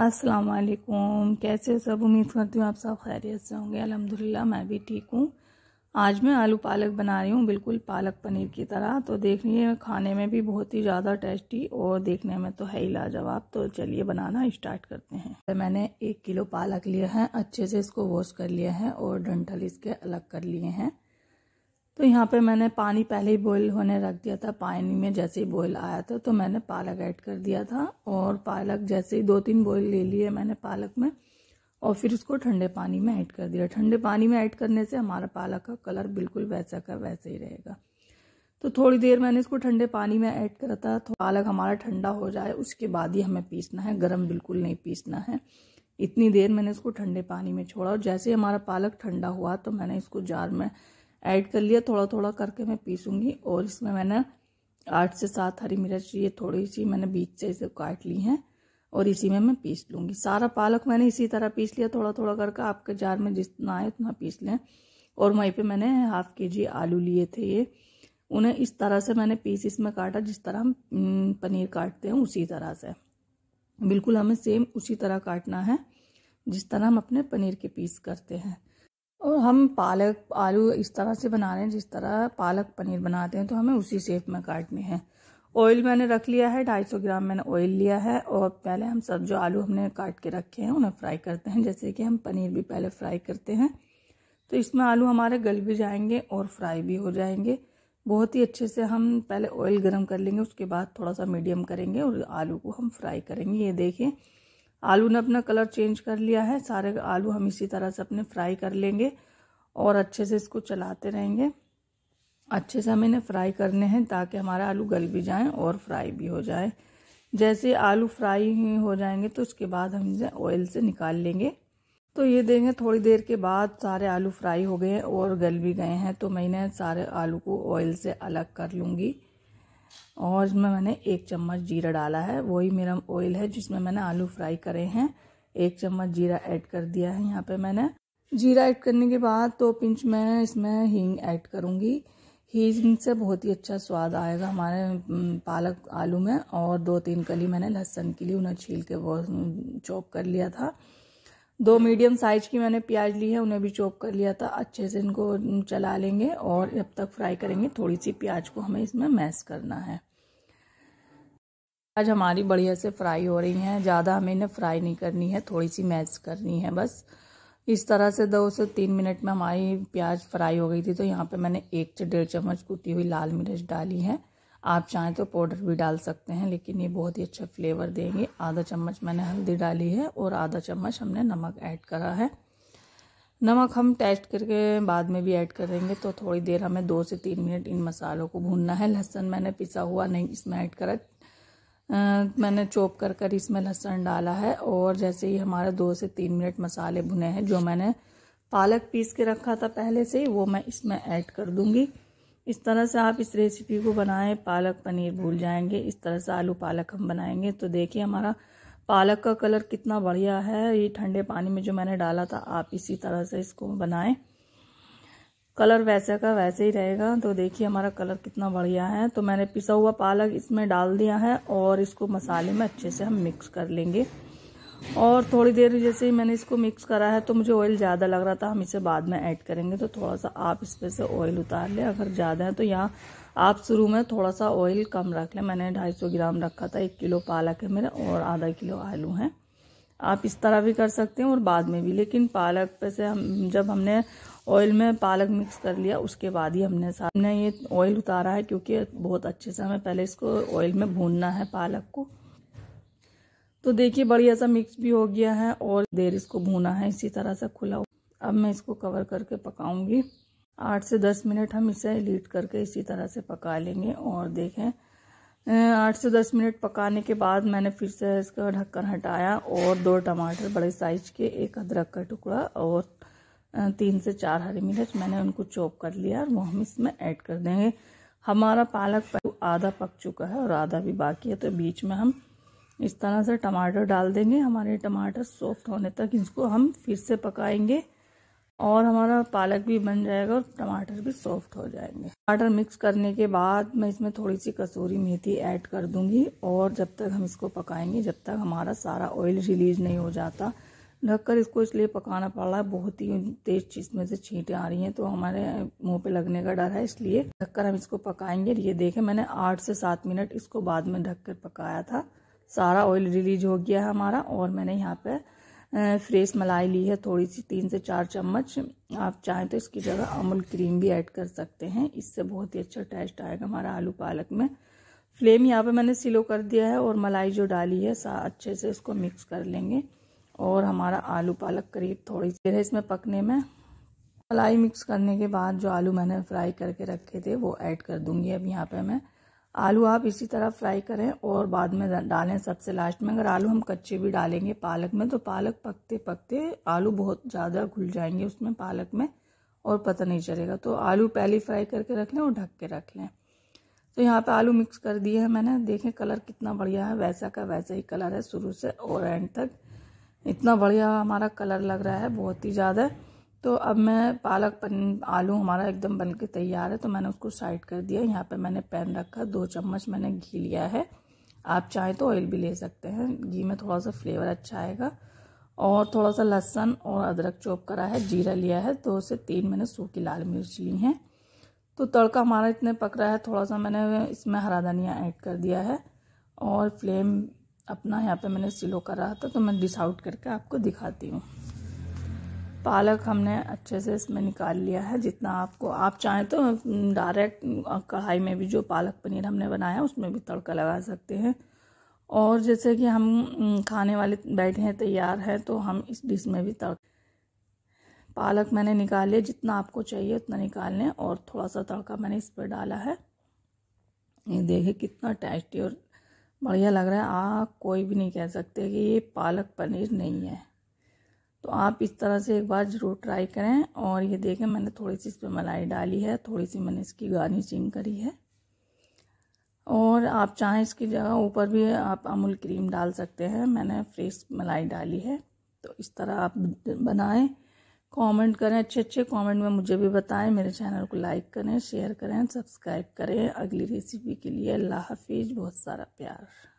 अस्सलाम वालेकुम कैसे हो सब उम्मीद करती हूँ आप सब खैरियत से होंगे अल्हम्दुलिल्लाह मैं भी ठीक हूँ आज मैं आलू पालक बना रही हूँ बिल्कुल पालक पनीर की तरह तो देख लीजिए खाने में भी बहुत ही ज़्यादा टेस्टी और देखने में तो है ही लाजवाब तो चलिए बनाना स्टार्ट करते हैं तो मैंने एक किलो पालक लिया है अच्छे से इसको वॉश कर लिया है और डंठल इसके अलग कर लिए हैं तो यहाँ पे मैंने पानी पहले ही बॉयल होने रख दिया था पानी में जैसे ही बॉयल आया था तो मैंने पालक ऐड कर दिया था और पालक जैसे ही दो तीन बॉयल ले लिए मैंने पालक में और फिर उसको ठंडे पानी में ऐड कर दिया ठंडे पानी में ऐड करने से हमारा पालक का कलर बिल्कुल वैसा का वैसे ही रहेगा तो थोड़ी देर मैंने इसको ठंडे पानी में ऐड करा था तो पालक हमारा ठंडा हो जाए उसके बाद ही हमें पीसना है गर्म बिल्कुल नहीं पीसना है इतनी देर मैंने इसको ठंडे पानी में छोड़ा और जैसे ही हमारा पालक ठंडा हुआ तो मैंने इसको जार में ऐड कर लिया थोड़ा थोड़ा करके मैं पीसूंगी और इसमें मैंने आठ से सात हरी मिर्च ये थोड़ी सी मैंने बीच से इसे काट ली है और इसी में मैं पीस लूँगी सारा पालक मैंने इसी तरह पीस लिया थोड़ा थोड़ा करके आपके जार में जितना आए उतना पीस लें और वहीं पे मैंने हाफ के जी आलू लिए थे ये उन्हें इस तरह से मैंने पीस इसमें काटा जिस तरह हम पनीर काटते हैं उसी तरह से बिल्कुल हमें सेम उसी तरह काटना है जिस तरह हम अपने पनीर के पीस करते हैं और हम पालक आलू इस तरह से बना रहे हैं जिस तरह पालक पनीर बनाते हैं तो हमें उसी शेप में काटने हैं ऑयल मैंने रख लिया है 250 ग्राम मैंने ऑयल लिया है और पहले हम सब जो आलू हमने काट के रखे हैं उन्हें फ्राई करते हैं जैसे कि हम पनीर भी पहले फ्राई करते हैं तो इसमें आलू हमारे गल भी जाएंगे और फ्राई भी हो जाएंगे बहुत ही अच्छे से हम पहले ऑयल गर्म कर लेंगे उसके बाद थोड़ा सा मीडियम करेंगे और आलू को हम फ्राई करेंगे ये देखिए आलू ने अपना कलर चेंज कर लिया है सारे आलू हम इसी तरह से अपने फ्राई कर लेंगे और अच्छे से इसको चलाते रहेंगे अच्छे से हम इन्हें फ्राई करने हैं ताकि हमारा आलू गल भी जाए और फ्राई भी हो जाए जैसे आलू फ्राई हो जाएंगे तो उसके बाद हम इसे ऑयल से निकाल लेंगे तो ये देंगे थोड़ी देर के बाद सारे आलू फ्राई हो गए और गल भी गए हैं तो मैंने सारे आलू को ऑयल से अलग कर लूँगी और इसमें मैंने एक चम्मच जीरा डाला है वही मेरा ऑयल है जिसमें मैंने आलू फ्राई करे हैं एक चम्मच जीरा ऐड कर दिया है यहाँ पे मैंने जीरा ऐड करने के बाद तो पिंच मैं इसमें हींग ऐड करूँगी हींग से बहुत ही अच्छा स्वाद आएगा हमारे पालक आलू में और दो तीन कली मैंने लहसुन के लिए उन्हें छील के वो चॉप कर लिया था दो मीडियम साइज की मैंने प्याज ली है उन्हें भी चॉप कर लिया था अच्छे से इनको चला लेंगे और जब तक फ्राई करेंगे थोड़ी सी प्याज को हमें इसमें मैश करना है प्याज हमारी बढ़िया से फ्राई हो रही है ज़्यादा हमें इन्हें फ्राई नहीं करनी है थोड़ी सी मैश करनी है बस इस तरह से दो से तीन मिनट में हमारी प्याज फ्राई हो गई थी तो यहाँ पे मैंने एक से डेढ़ चम्मच कूटी हुई लाल मिर्च डाली है आप चाहें तो पाउडर भी डाल सकते हैं लेकिन ये बहुत ही अच्छा फ्लेवर देंगे आधा चम्मच मैंने हल्दी डाली है और आधा चम्मच हमने नमक ऐड करा है नमक हम टेस्ट करके बाद में भी ऐड करेंगे तो थोड़ी देर हमें दो से तीन मिनट इन मसालों को भूनना है लहसुन मैंने पिसा हुआ नहीं इसमें ऐड करा आ, मैंने चॉप कर कर इसमें लहसुन डाला है और जैसे ही हमारे दो से तीन मिनट मसाले भुने हैं जो मैंने पालक पीस के रखा था पहले से ही वो मैं इसमें ऐड कर दूंगी इस तरह से आप इस रेसिपी को बनाएं पालक पनीर भूल जाएंगे इस तरह से आलू पालक हम बनाएंगे तो देखिए हमारा पालक का कलर कितना बढ़िया है ये ठंडे पानी में जो मैंने डाला था आप इसी तरह से इसको बनाएं कलर वैसे का वैसे ही रहेगा तो देखिए हमारा कलर कितना बढ़िया है तो मैंने पिसा हुआ पालक इसमें डाल दिया है और इसको मसाले में अच्छे से हम मिक्स कर लेंगे और थोड़ी देर जैसे ही मैंने इसको मिक्स करा है तो मुझे ऑयल ज़्यादा लग रहा था हम इसे बाद में ऐड करेंगे तो थोड़ा सा आप इस पर से ऑयल उतार लें अगर ज़्यादा है तो यहाँ आप शुरू में थोड़ा सा ऑयल कम रख लें मैंने 250 ग्राम रखा था एक किलो पालक है मेरा और आधा किलो आलू हैं आप इस तरह भी कर सकते हैं और बाद में भी लेकिन पालक पे से हम जब हमने ऑयल में पालक मिक्स कर लिया उसके बाद ही हमने सामने ये ऑयल उतारा है क्योंकि बहुत अच्छे से हमें पहले इसको ऑयल में भूनना है पालक को तो देखिए बढ़िया सा मिक्स भी हो गया है और देर इसको भूना है इसी तरह से खुला अब मैं इसको कवर करके पकाऊंगी आठ से दस मिनट हम इसे लीट करके इसी तरह से पका लेंगे और देखें आठ से दस मिनट पकाने के बाद मैंने फिर से इसका ढक्कन हटाया और दो टमाटर बड़े साइज के एक अदरक का टुकड़ा और तीन से चार हरी मिर्च मैंने उनको चॉप कर लिया और वो हम इसमें ऐड कर देंगे हमारा पालक आधा पक चुका है और आधा भी बाकी है तो बीच में हम इस तरह से टमाटर डाल देंगे हमारे टमाटर सॉफ्ट होने तक इसको हम फिर से पकाएंगे और हमारा पालक भी बन जाएगा और टमाटर भी सॉफ्ट हो जाएंगे टमाटर मिक्स करने के बाद मैं इसमें थोड़ी सी कसूरी मेथी ऐड कर दूंगी और जब तक हम इसको पकाएंगे जब तक हमारा सारा ऑयल रिलीज नहीं हो जाता ढककर इसको इसलिए पकाना पड़ रहा है बहुत ही तेज चीज में से छींटें आ रही हैं तो हमारे मुंह पे लगने का डर है इसलिए ढककर हम इसको पकाएंगे ये देखें मैंने आठ से सात मिनट इसको बाद में ढककर पकाया था सारा ऑयल रिलीज हो गया है हमारा और मैंने यहाँ पे फ्रेश मलाई ली है थोड़ी सी तीन से चार चम्मच आप चाहें तो इसकी जगह अमूल क्रीम भी ऐड कर सकते हैं इससे बहुत ही अच्छा टेस्ट आएगा हमारा आलू पालक में फ्लेम यहाँ पे मैंने स्लो कर दिया है और मलाई जो डाली है सा अच्छे से इसको मिक्स कर लेंगे और हमारा आलू पालक करीब थोड़ी देर है इसमें पकने में मलाई मिक्स करने के बाद जो आलू मैंने फ्राई करके रखे थे वो ऐड कर दूंगी अब यहाँ पे मैं आलू आप इसी तरह फ्राई करें और बाद में डालें सबसे लास्ट में अगर आलू हम कच्चे भी डालेंगे पालक में तो पालक पकते पकते आलू बहुत ज़्यादा घुल जाएंगे उसमें पालक में और पता नहीं चलेगा तो आलू पहले फ्राई करके रख लें और ढक के रख लें तो यहाँ पे आलू मिक्स कर दिए हैं मैंने देखें कलर कितना बढ़िया है वैसा का वैसा ही कलर है शुरू से और एंड तक इतना बढ़िया हमारा कलर लग रहा है बहुत ही ज़्यादा तो अब मैं पालक पनीर आलू हमारा एकदम बन के तैयार है तो मैंने उसको साइड कर दिया यहाँ पे मैंने पैन रखा दो चम्मच मैंने घी लिया है आप चाहें तो ऑयल भी ले सकते हैं घी में थोड़ा सा फ्लेवर अच्छा आएगा और थोड़ा सा लहसन और अदरक चॉप करा है जीरा लिया है दो तो से तीन मैंने सूखी लाल मिर्च ली हैं तो तड़का हमारा इतने पक रहा है थोड़ा सा मैंने इसमें हरा धनिया ऐड कर दिया है और फ्लेम अपना यहाँ पे मैंने स्लो करा था तो मैं डिस आउट करके आपको दिखाती हूँ पालक हमने अच्छे से इसमें निकाल लिया है जितना आपको आप चाहें तो डायरेक्ट कढ़ाई में भी जो पालक पनीर हमने बनाया उसमें भी तड़का लगा सकते हैं और जैसे कि हम खाने वाले बैठे हैं तैयार हैं तो हम इस डिश में भी तड़ पालक मैंने निकाल लिया जितना आपको चाहिए उतना निकाल लें और थोड़ा सा तड़का मैंने इस पर डाला है ये देखिए कितना टेस्टी और बढ़िया लग रहा है आप कोई भी नहीं कह सकते कि ये पालक पनीर नहीं है तो आप इस तरह से एक बार ज़रूर ट्राई करें और ये देखें मैंने थोड़ी सी इस पर मलाई डाली है थोड़ी सी मैंने इसकी गार्निशिंग करी है और आप चाहें इसकी जगह ऊपर भी आप अमूल क्रीम डाल सकते हैं मैंने फ्रेश मलाई डाली है तो इस तरह आप बनाएं कमेंट करें अच्छे अच्छे कमेंट में मुझे भी बताएं मेरे चैनल को लाइक करें शेयर करें सब्सक्राइब करें अगली रेसिपी के लिए अल्लाह हाफिज़ बहुत सारा प्यार